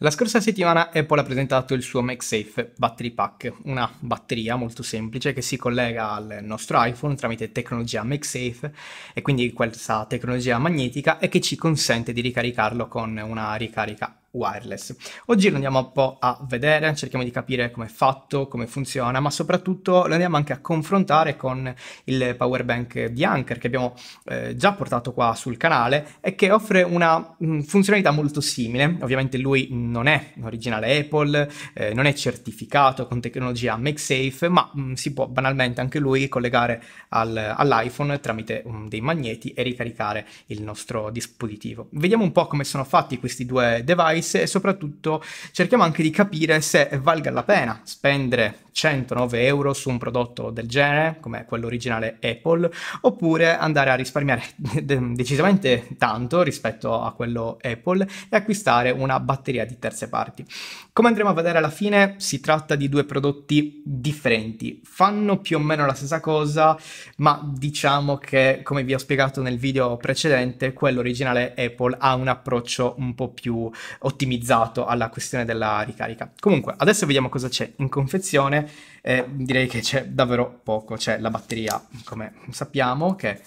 La scorsa settimana Apple ha presentato il suo MagSafe Battery Pack, una batteria molto semplice che si collega al nostro iPhone tramite tecnologia MagSafe e quindi questa tecnologia magnetica e che ci consente di ricaricarlo con una ricarica wireless. Oggi lo andiamo un po' a vedere, cerchiamo di capire come è fatto, come funziona, ma soprattutto lo andiamo anche a confrontare con il power bank di Anker che abbiamo eh, già portato qua sul canale e che offre una mh, mm, funzionalità molto simile. Ovviamente lui non è un originale Apple, eh, non è certificato con tecnologia MagSafe, ma mh, mm, si può banalmente anche lui collegare al, all'iPhone tramite um, dei magneti e ricaricare il nostro dispositivo. Vediamo un po' come sono fatti questi due device price e soprattutto cerchiamo anche di capire se valga la pena spendere 109 euro su un prodotto del genere, come quello originale Apple, oppure andare a risparmiare decisamente tanto rispetto a quello Apple e acquistare una batteria di terze parti. Come andremo a vedere alla fine, si tratta di due prodotti differenti, fanno più o meno la stessa cosa, ma diciamo che, come vi ho spiegato nel video precedente, quello originale Apple ha un approccio un po' più ottimale ottimizzato alla questione della ricarica. Comunque, adesso vediamo cosa c'è in confezione. Eh, direi che c'è davvero poco. C'è la batteria, come sappiamo, che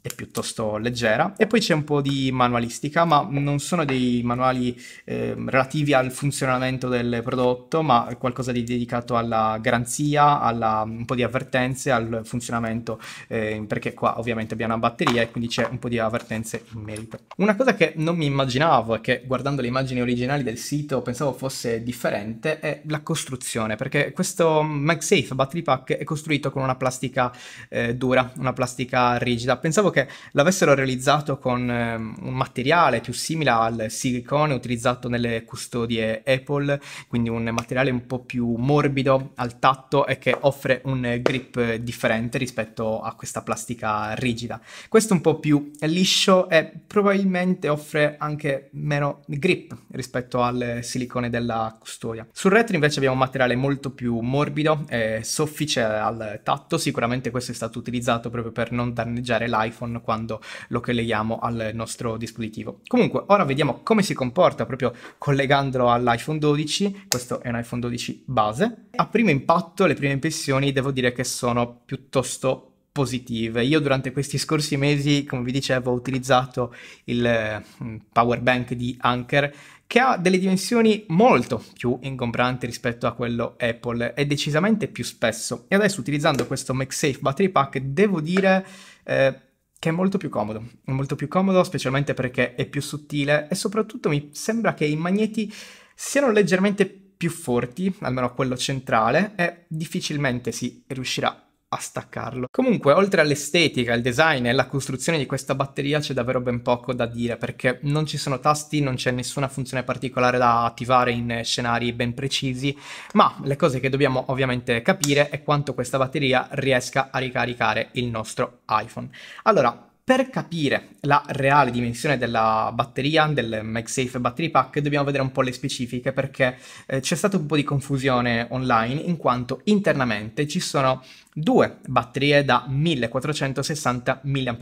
è piuttosto leggera e poi c'è un po' di manualistica ma non sono dei manuali eh, relativi al funzionamento del prodotto ma qualcosa di dedicato alla garanzia alla, un po' di avvertenze al funzionamento eh, perché qua ovviamente abbiamo una batteria e quindi c'è un po' di avvertenze in merito una cosa che non mi immaginavo e che guardando le immagini originali del sito pensavo fosse differente è la costruzione perché questo MagSafe Battery Pack è costruito con una plastica eh, dura una plastica rigida pensavo pensavo che l'avessero realizzato con ehm, un materiale più simile al silicone utilizzato nelle custodie Apple, quindi un materiale un po' più morbido al tatto e che offre un grip differente rispetto a questa plastica rigida. Questo è un po' più liscio e probabilmente offre anche meno grip rispetto al silicone della custodia. Sul retro invece abbiamo un materiale molto più morbido e soffice al tatto, sicuramente questo è stato utilizzato proprio per non danneggiare l'iPhone iPhone quando lo colleghiamo al nostro dispositivo. Comunque, ora vediamo come si comporta proprio collegandolo all'iPhone 12. Questo è un iPhone 12 base. A primo impatto, le prime impressioni devo dire che sono piuttosto Positive. Io durante questi scorsi mesi, come vi dicevo, ho utilizzato il mm, power bank di Anker che ha delle dimensioni molto più ingombranti rispetto a quello Apple e decisamente più spesso. E adesso utilizzando questo MagSafe Battery Pack devo dire eh, che è molto più comodo, è molto più comodo specialmente perché è più sottile e soprattutto mi sembra che i magneti siano leggermente più forti, almeno quello centrale, e difficilmente si riuscirà a staccarlo. Comunque, oltre all'estetica, il design e la costruzione di questa batteria c'è davvero ben poco da dire perché non ci sono tasti, non c'è nessuna funzione particolare da attivare in scenari ben precisi, ma le cose che dobbiamo ovviamente capire è quanto questa batteria riesca a ricaricare il nostro iPhone. Allora, per capire la reale dimensione della batteria, del MagSafe Battery Pack, dobbiamo vedere un po' le specifiche perché eh, c'è stata un po' di confusione online in quanto internamente ci sono due batterie da 1460 mAh,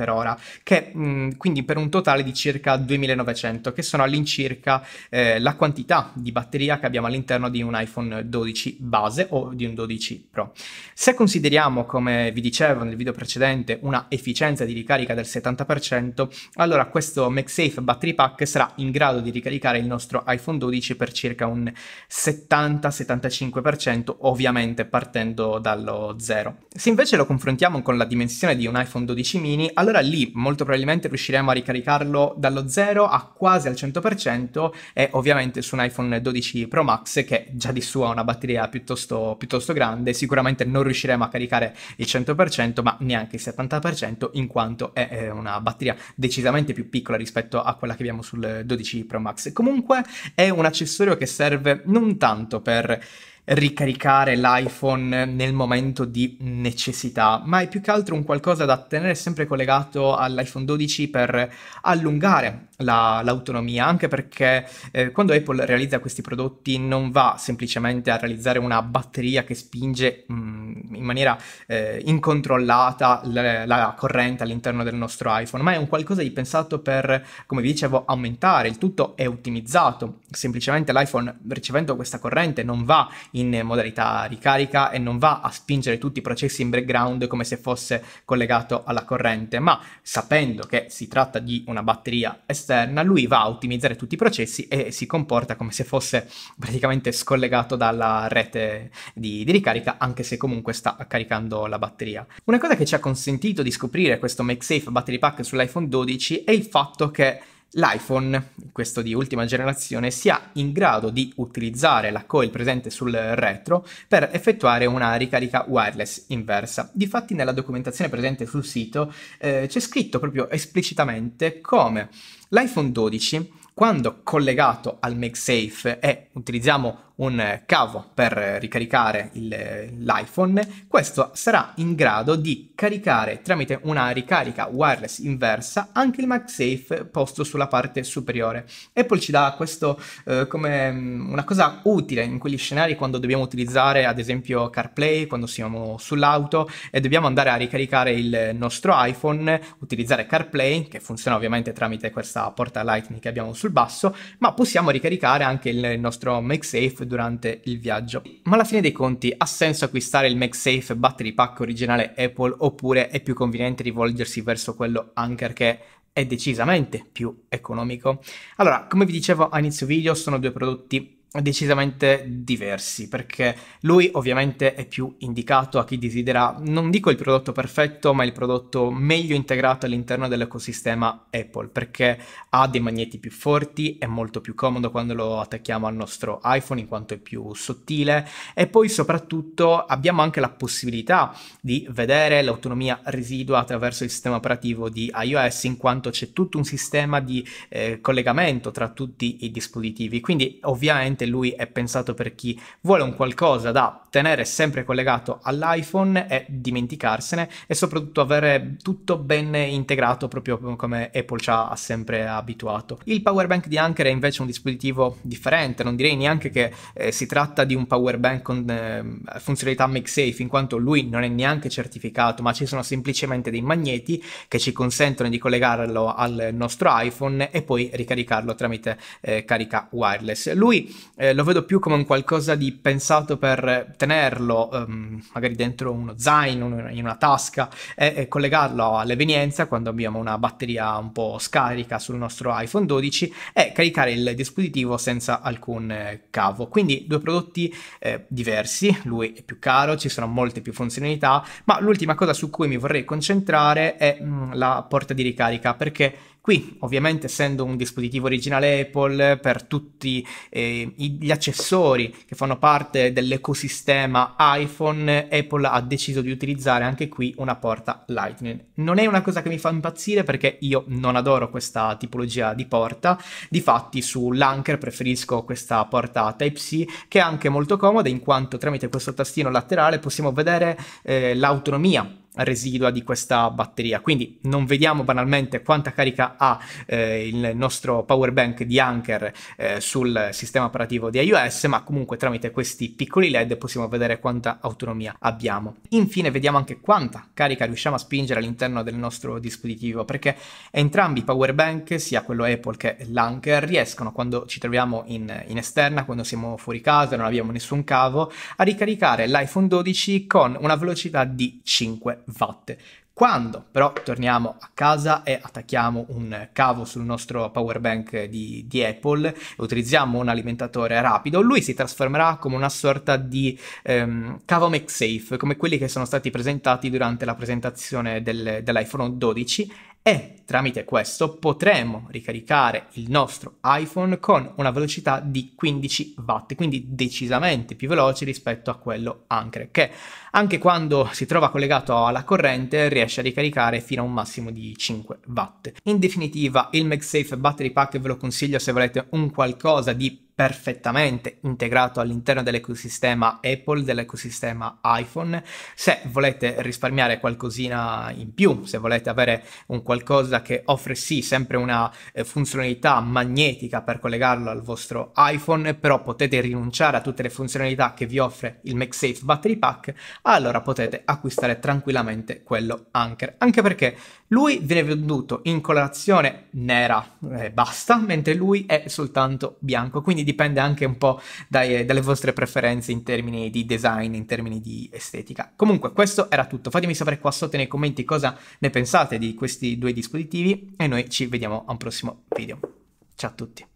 che mh, mm, quindi per un totale di circa 2900, che sono all'incirca eh, la quantità di batteria che abbiamo all'interno di un iPhone 12 base o di un 12 Pro. Se consideriamo, come vi dicevo nel video precedente, una efficienza di ricarica del 70%, allora questo MagSafe Battery Pack sarà in grado di ricaricare il nostro iPhone 12 per circa un 70-75%, ovviamente partendo dallo zero. Se invece lo confrontiamo con la dimensione di un iPhone 12 mini, allora lì molto probabilmente riusciremo a ricaricarlo dallo 0 a quasi al 100% e ovviamente su un iPhone 12 Pro Max che già di suo ha una batteria piuttosto, piuttosto grande, sicuramente non riusciremo a caricare il 100% ma neanche il 70% in quanto è una batteria decisamente più piccola rispetto a quella che abbiamo sul 12 Pro Max. Comunque è un accessorio che serve non tanto per ricaricare l'iPhone nel momento di necessità, ma è più che altro un qualcosa da tenere sempre collegato all'iPhone 12 per allungare la, l'autonomia, anche perché eh, quando Apple realizza questi prodotti non va semplicemente a realizzare una batteria che spinge mh, mm, in maniera eh, incontrollata la, la, corrente all'interno del nostro iPhone, ma è un qualcosa di pensato per, come vi dicevo, aumentare, il tutto è ottimizzato, semplicemente l'iPhone ricevendo questa corrente non va in modalità ricarica e non va a spingere tutti i processi in background come se fosse collegato alla corrente, ma sapendo che si tratta di una batteria esterna, lui va a ottimizzare tutti i processi e si comporta come se fosse praticamente scollegato dalla rete di, di ricarica, anche se comunque sta caricando la batteria. Una cosa che ci ha consentito di scoprire questo MagSafe Battery Pack sull'iPhone 12 è il fatto che l'iPhone, questo di ultima generazione, sia in grado di utilizzare la coil presente sul retro per effettuare una ricarica wireless inversa. Difatti nella documentazione presente sul sito eh, c'è scritto proprio esplicitamente come l'iPhone 12 quando collegato al MagSafe e utilizziamo un cavo per ricaricare il, l'iPhone, questo sarà in grado di caricare tramite una ricarica wireless inversa anche il MagSafe posto sulla parte superiore. Apple ci dà questo eh, come mm, una cosa utile in quegli scenari quando dobbiamo utilizzare ad esempio CarPlay, quando siamo sull'auto e dobbiamo andare a ricaricare il nostro iPhone, utilizzare CarPlay che funziona ovviamente tramite questa porta Lightning che abbiamo sul sul basso, ma possiamo ricaricare anche il nostro MagSafe durante il viaggio. Ma alla fine dei conti ha senso acquistare il MagSafe battery pack originale Apple oppure è più conveniente rivolgersi verso quello Anker che è decisamente più economico? Allora, come vi dicevo a inizio video, sono due prodotti decisamente diversi perché lui ovviamente è più indicato a chi desidera non dico il prodotto perfetto ma il prodotto meglio integrato all'interno dell'ecosistema Apple perché ha dei magneti più forti è molto più comodo quando lo attacchiamo al nostro iPhone in quanto è più sottile e poi soprattutto abbiamo anche la possibilità di vedere l'autonomia residua attraverso il sistema operativo di iOS in quanto c'è tutto un sistema di eh, collegamento tra tutti i dispositivi quindi ovviamente lui è pensato per chi vuole un qualcosa da tenere sempre collegato all'iPhone e dimenticarsene e soprattutto avere tutto ben integrato proprio come Apple ci ha sempre abituato. Il power bank di Anker è invece un dispositivo differente, non direi neanche che eh, si tratta di un power bank con eh, funzionalità make safe in quanto lui non è neanche certificato, ma ci sono semplicemente dei magneti che ci consentono di collegarlo al nostro iPhone e poi ricaricarlo tramite eh, carica wireless. Lui eh, lo vedo più come un qualcosa di pensato per tenerlo um, magari dentro uno zaino, in una tasca e, e, collegarlo all'evenienza quando abbiamo una batteria un po' scarica sul nostro iPhone 12 e caricare il dispositivo senza alcun eh, cavo. Quindi due prodotti eh, diversi, lui è più caro, ci sono molte più funzionalità, ma l'ultima cosa su cui mi vorrei concentrare è mh, mm, la porta di ricarica perché Qui, ovviamente, essendo un dispositivo originale Apple, per tutti eh, gli accessori che fanno parte dell'ecosistema iPhone, Apple ha deciso di utilizzare anche qui una porta Lightning. Non è una cosa che mi fa impazzire perché io non adoro questa tipologia di porta, difatti sull'Anker preferisco questa porta Type-C che è anche molto comoda in quanto tramite questo tastino laterale possiamo vedere eh, l'autonomia residua di questa batteria. Quindi non vediamo banalmente quanta carica ha eh, il nostro power bank di Anker eh, sul sistema operativo di iOS, ma comunque tramite questi piccoli LED possiamo vedere quanta autonomia abbiamo. Infine vediamo anche quanta carica riusciamo a spingere all'interno del nostro dispositivo, perché entrambi i power bank, sia quello Apple che l'Anker, riescono quando ci troviamo in, in esterna, quando siamo fuori casa, e non abbiamo nessun cavo, a ricaricare l'iPhone 12 con una velocità di 5 watt. Quando però torniamo a casa e attacchiamo un cavo sul nostro power bank di, di Apple e utilizziamo un alimentatore rapido, lui si trasformerà come una sorta di ehm, cavo MagSafe, come quelli che sono stati presentati durante la presentazione del, dell'iPhone 12 e tramite questo potremo ricaricare il nostro iPhone con una velocità di 15 watt, quindi decisamente più veloce rispetto a quello Anker, che anche quando si trova collegato alla corrente riesce a ricaricare fino a un massimo di 5 watt. In definitiva, il MagSafe Battery Pack ve lo consiglio se volete un qualcosa di più perfettamente integrato all'interno dell'ecosistema Apple, dell'ecosistema iPhone. Se volete risparmiare qualcosina in più, se volete avere un qualcosa che offre sì sempre una eh, funzionalità magnetica per collegarlo al vostro iPhone, però potete rinunciare a tutte le funzionalità che vi offre il MagSafe Battery Pack, allora potete acquistare tranquillamente quello Anker, anche perché lui viene venduto in colorazione nera e eh, basta, mentre lui è soltanto bianco, quindi dipende anche un po' dai, eh, dalle vostre preferenze in termini di design, in termini di estetica. Comunque questo era tutto, fatemi sapere qua sotto nei commenti cosa ne pensate di questi due dispositivi e noi ci vediamo a un prossimo video. Ciao a tutti!